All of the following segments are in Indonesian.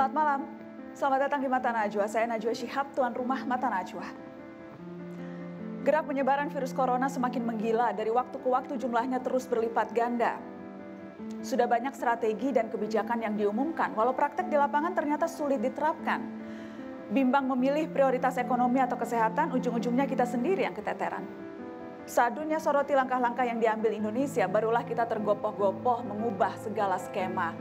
Selamat malam. Selamat datang di Mata Najwa. Saya Najwa Shihab, tuan rumah Mata Najwa. Gerak penyebaran virus corona semakin menggila. Dari waktu ke waktu jumlahnya terus berlipat ganda. Sudah banyak strategi dan kebijakan yang diumumkan, walau praktek di lapangan ternyata sulit diterapkan. Bimbang memilih prioritas ekonomi atau kesehatan, ujung-ujungnya kita sendiri yang keteteran. Saat dunia soroti langkah-langkah yang diambil Indonesia, barulah kita tergopoh-gopoh mengubah segala skema.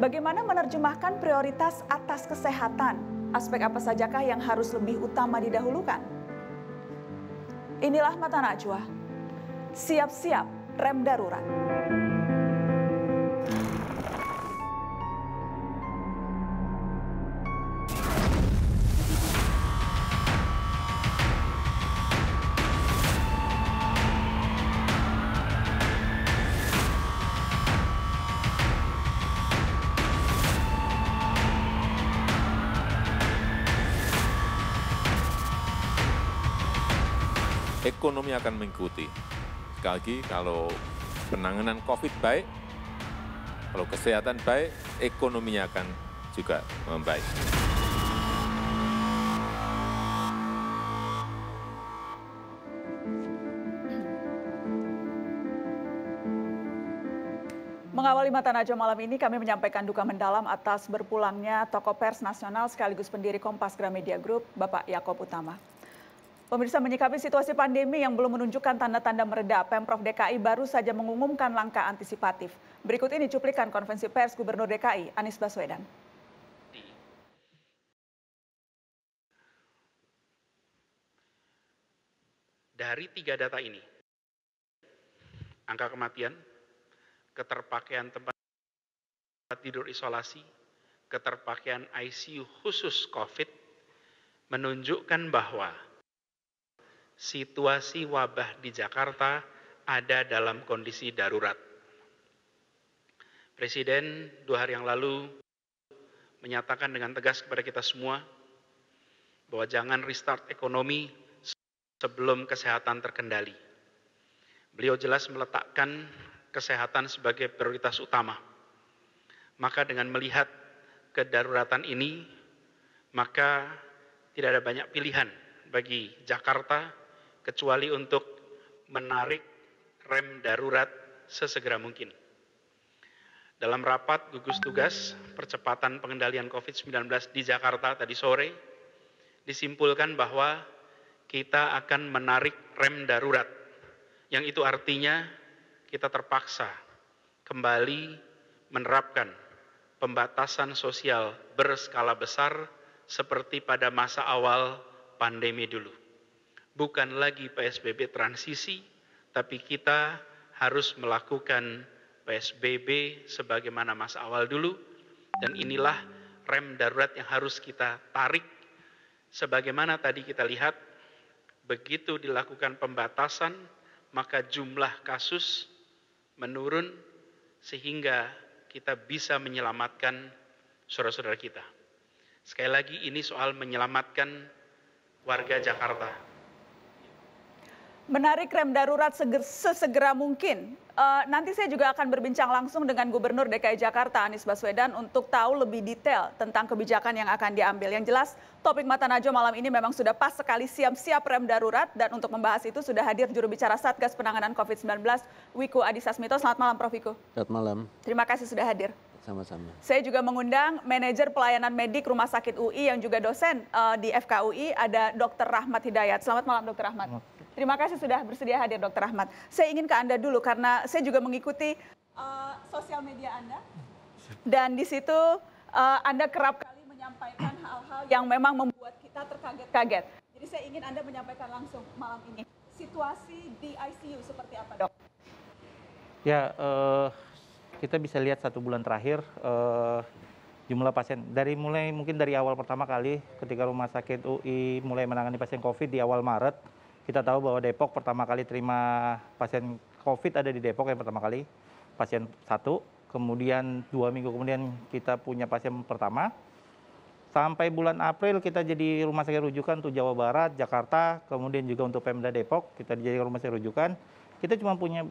Bagaimana menerjemahkan prioritas atas kesehatan? Aspek apa sajakah yang harus lebih utama didahulukan? Inilah mata najwa. Siap-siap rem darurat. ekonomi akan mengikuti. Sekali lagi, kalau penanganan COVID baik, kalau kesehatan baik, ekonominya akan juga membaik. Mengawali mata najwa malam ini kami menyampaikan duka mendalam atas berpulangnya tokoh pers nasional sekaligus pendiri Kompas Gramedia Group, Bapak Yakob Utama. Pemirsa menyikapi situasi pandemi yang belum menunjukkan tanda-tanda mereda, Pemprov DKI baru saja mengumumkan langkah antisipatif. Berikut ini cuplikan konvensi pers Gubernur DKI Anies Baswedan. Dari tiga data ini, angka kematian, keterpakaian tempat tidur isolasi, keterpakaian ICU khusus COVID, menunjukkan bahwa situasi wabah di Jakarta ada dalam kondisi darurat. Presiden dua hari yang lalu menyatakan dengan tegas kepada kita semua bahwa jangan restart ekonomi sebelum kesehatan terkendali. Beliau jelas meletakkan kesehatan sebagai prioritas utama. Maka dengan melihat kedaruratan ini, maka tidak ada banyak pilihan bagi Jakarta kecuali untuk menarik rem darurat sesegera mungkin. Dalam rapat gugus tugas percepatan pengendalian COVID-19 di Jakarta tadi sore, disimpulkan bahwa kita akan menarik rem darurat, yang itu artinya kita terpaksa kembali menerapkan pembatasan sosial berskala besar seperti pada masa awal pandemi dulu bukan lagi PSBB transisi, tapi kita harus melakukan PSBB sebagaimana masa Awal dulu, dan inilah rem darurat yang harus kita tarik. Sebagaimana tadi kita lihat, begitu dilakukan pembatasan, maka jumlah kasus menurun sehingga kita bisa menyelamatkan saudara-saudara kita. Sekali lagi ini soal menyelamatkan warga Jakarta menarik rem darurat sesegera mungkin. Uh, nanti saya juga akan berbincang langsung dengan Gubernur DKI Jakarta Anies Baswedan untuk tahu lebih detail tentang kebijakan yang akan diambil. Yang jelas topik Mata Najwa malam ini memang sudah pas sekali siap-siap rem darurat dan untuk membahas itu sudah hadir juru bicara Satgas Penanganan COVID-19 Wiku Adisasmito. Selamat malam Prof Wiku. Selamat malam. Terima kasih sudah hadir. Sama-sama. Saya juga mengundang manajer pelayanan medik Rumah Sakit UI yang juga dosen uh, di FKUI ada Dr. Rahmat Hidayat. Selamat malam Dr. Rahmat. Selamat. Terima kasih sudah bersedia hadir Dokter Ahmad. Saya ingin ke Anda dulu karena saya juga mengikuti uh, sosial media Anda. Dan di situ uh, Anda kerap kali menyampaikan hal-hal yang memang membuat kita terkaget-kaget. Jadi saya ingin Anda menyampaikan langsung malam ini. Situasi di ICU seperti apa, Dok? Ya, uh, kita bisa lihat satu bulan terakhir uh, jumlah pasien dari mulai mungkin dari awal pertama kali ketika rumah sakit UI mulai menangani pasien COVID di awal Maret kita tahu bahwa Depok pertama kali terima pasien COVID ada di Depok yang pertama kali, pasien satu. Kemudian dua minggu kemudian kita punya pasien pertama. Sampai bulan April kita jadi rumah sakit rujukan untuk Jawa Barat, Jakarta, kemudian juga untuk Pemda Depok kita dijadikan rumah sakit rujukan. Kita cuma punya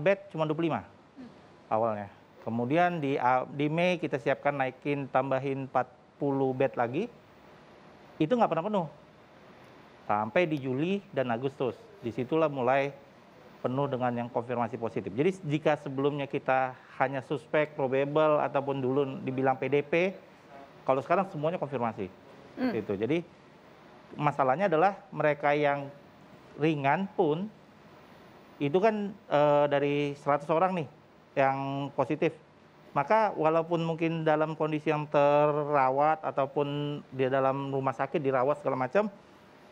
bed cuma 25 awalnya. Kemudian di di Mei kita siapkan naikin tambahin 40 bed lagi. Itu nggak pernah penuh sampai di Juli dan Agustus. Disitulah mulai penuh dengan yang konfirmasi positif. Jadi jika sebelumnya kita hanya suspek, probable ataupun dulu dibilang PDP, kalau sekarang semuanya konfirmasi. Hmm. Itu. Jadi masalahnya adalah mereka yang ringan pun itu kan e, dari 100 orang nih yang positif. Maka walaupun mungkin dalam kondisi yang terawat ataupun dia dalam rumah sakit dirawat segala macam,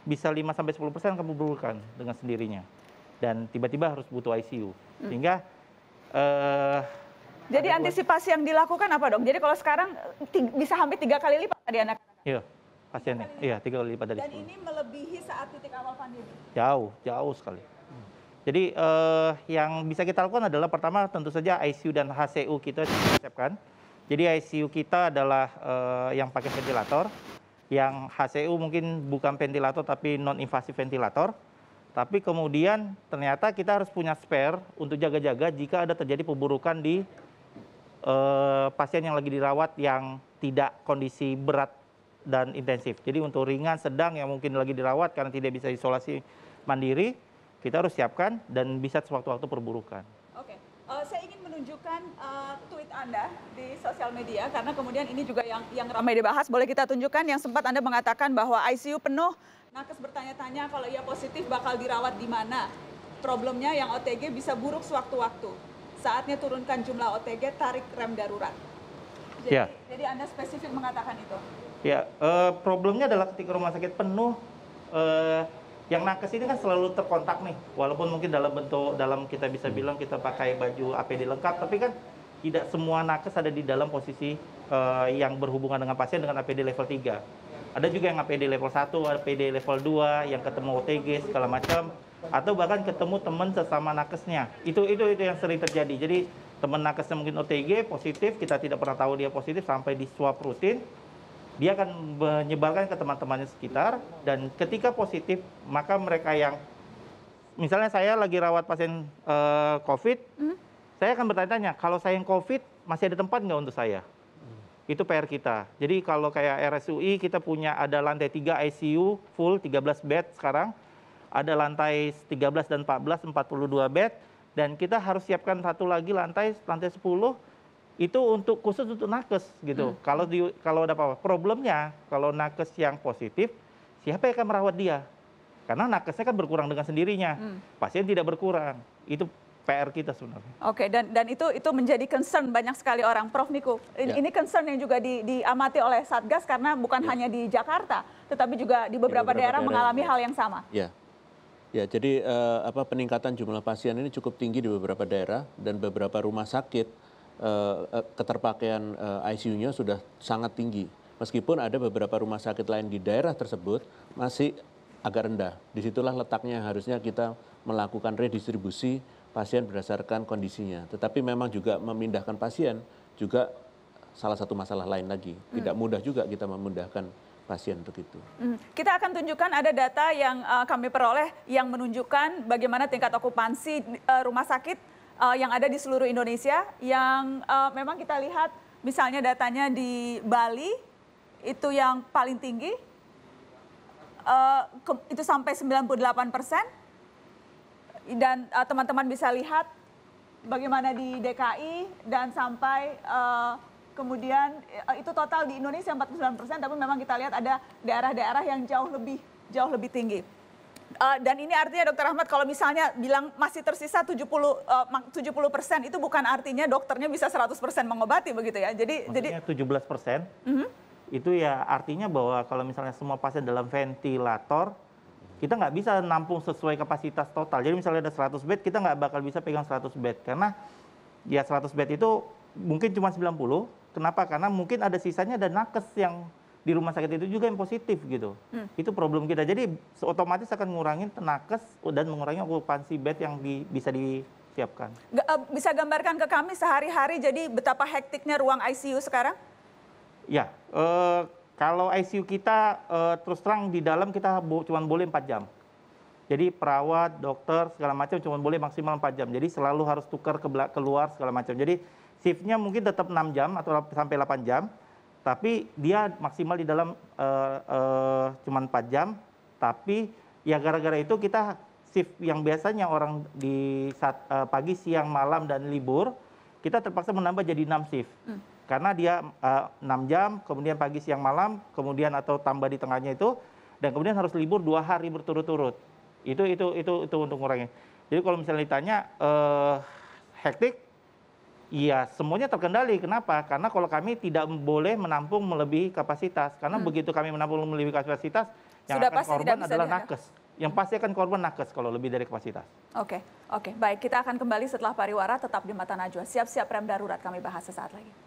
bisa 5 sampai 10% kamu burukan dengan sendirinya. Dan tiba-tiba harus butuh ICU. Hmm. Sehingga eh, jadi antisipasi buat... yang dilakukan apa dong? Jadi kalau sekarang bisa hampir tiga kali lipat tadi anak. Iya, pasiennya. Iya, tiga kali lipat dari. Dan ini melebihi saat titik awal pandemi. Jauh, jauh sekali. Jadi eh, yang bisa kita lakukan adalah pertama tentu saja ICU dan HCU kita siapkan. Jadi ICU kita adalah eh, yang pakai ventilator, yang HCU mungkin bukan ventilator tapi non invasif ventilator. Tapi kemudian ternyata kita harus punya spare untuk jaga-jaga jika ada terjadi perburukan di uh, pasien yang lagi dirawat yang tidak kondisi berat dan intensif. Jadi untuk ringan, sedang yang mungkin lagi dirawat karena tidak bisa isolasi mandiri, kita harus siapkan dan bisa sewaktu-waktu perburukan. Oke, okay. Eh, uh, tunjukkan uh, eh, tweet Anda di sosial media karena kemudian ini juga yang yang ramai dibahas. Boleh kita tunjukkan yang sempat Anda mengatakan bahwa ICU penuh. Nakes bertanya-tanya kalau ia positif bakal dirawat di mana. Problemnya yang OTG bisa buruk sewaktu-waktu. Saatnya turunkan jumlah OTG, tarik rem darurat. Jadi, ya. jadi Anda spesifik mengatakan itu. Ya, uh, problemnya adalah ketika rumah sakit penuh, uh, yang nakes ini kan selalu terkontak nih walaupun mungkin dalam bentuk dalam kita bisa hmm. bilang kita pakai baju APD lengkap tapi kan tidak semua nakes ada di dalam posisi uh, yang berhubungan dengan pasien dengan APD level 3 ada juga yang APD level 1, APD level 2 yang ketemu OTG segala macam atau bahkan ketemu teman sesama nakesnya itu itu itu yang sering terjadi jadi teman nakesnya mungkin OTG positif kita tidak pernah tahu dia positif sampai di swab rutin dia akan menyebarkan ke teman-temannya sekitar dan ketika positif maka mereka yang misalnya saya lagi rawat pasien uh, COVID, hmm? saya akan bertanya-tanya kalau saya yang COVID masih ada tempat nggak untuk saya? Hmm. Itu PR kita. Jadi kalau kayak RSUI kita punya ada lantai 3 ICU full 13 bed sekarang, ada lantai 13 dan 14 42 bed dan kita harus siapkan satu lagi lantai lantai 10 itu untuk khusus untuk nakes gitu. Hmm. Kalau di kalau ada apa-apa, problemnya kalau nakes yang positif, siapa yang akan merawat dia? Karena nakesnya kan berkurang dengan sendirinya. Hmm. Pasien tidak berkurang. Itu PR kita sebenarnya. Oke, dan dan itu itu menjadi concern banyak sekali orang, Prof niku Ini, ya. ini concern yang juga di, diamati oleh Satgas karena bukan ya. hanya di Jakarta, tetapi juga di ya, beberapa, di beberapa daerah, daerah mengalami ya. hal yang sama. Ya. Ya, jadi eh, apa peningkatan jumlah pasien ini cukup tinggi di beberapa daerah dan beberapa rumah sakit Eh, eh, keterpakaian eh, ICU-nya sudah sangat tinggi. Meskipun ada beberapa rumah sakit lain di daerah tersebut masih agak rendah. Disitulah letaknya harusnya kita melakukan redistribusi pasien berdasarkan kondisinya. Tetapi memang juga memindahkan pasien juga salah satu masalah lain lagi. Hmm. Tidak mudah juga kita memindahkan pasien untuk itu. Hmm. Kita akan tunjukkan ada data yang kami peroleh yang menunjukkan bagaimana tingkat okupansi rumah sakit uh, yang ada di seluruh Indonesia yang uh, memang kita lihat misalnya datanya di Bali itu yang paling tinggi uh, ke, itu sampai 98 persen dan teman-teman uh, bisa lihat bagaimana di DKI dan sampai uh, kemudian uh, itu total di Indonesia 49 persen tapi memang kita lihat ada daerah-daerah yang jauh lebih jauh lebih tinggi. Uh, dan ini artinya dokter Ahmad kalau misalnya bilang masih tersisa 70 uh, eh, persen itu bukan artinya dokternya bisa 100 persen mengobati begitu ya. Jadi Maksudnya jadi 17 persen uh mhm. -huh. itu ya artinya bahwa kalau misalnya semua pasien dalam ventilator kita nggak bisa nampung sesuai kapasitas total. Jadi misalnya ada 100 bed kita nggak bakal bisa pegang 100 bed karena ya 100 bed itu mungkin cuma 90. Kenapa? Karena mungkin ada sisanya ada nakes yang di rumah sakit itu juga yang positif gitu. Hmm. Itu problem kita. Jadi otomatis akan mengurangi tenakes dan mengurangi okupansi bed yang di, bisa disiapkan. Eh, bisa gambarkan ke kami sehari-hari jadi betapa hektiknya ruang ICU sekarang? Ya, uh, kalau ICU kita uh, terus terang di dalam kita bo cuma boleh 4 jam. Jadi perawat, dokter, segala macam cuma boleh maksimal 4 jam. Jadi selalu harus tukar ke keluar segala macam. Jadi shiftnya mungkin tetap 6 jam atau sampai 8 jam tapi dia maksimal di dalam uh, eh, uh, eh, cuma 4 jam tapi ya gara-gara itu kita shift yang biasanya orang di saat, uh, pagi siang malam dan libur kita terpaksa menambah jadi 6 shift hmm. karena dia uh, 6 jam kemudian pagi siang malam kemudian atau tambah di tengahnya itu dan kemudian harus libur dua hari berturut-turut itu itu itu itu untuk orangnya. jadi kalau misalnya ditanya uh, hektik Iya, semuanya terkendali. Kenapa? Karena kalau kami tidak boleh menampung melebihi kapasitas. Karena hmm. begitu kami menampung melebihi kapasitas, yang Sudah akan pasti korban adalah nakes. Yang pasti akan korban nakes kalau lebih dari kapasitas. Oke, okay. oke. Okay. Baik, kita akan kembali setelah pariwara tetap di Mata Najwa. Siap-siap rem darurat kami bahas sesaat lagi.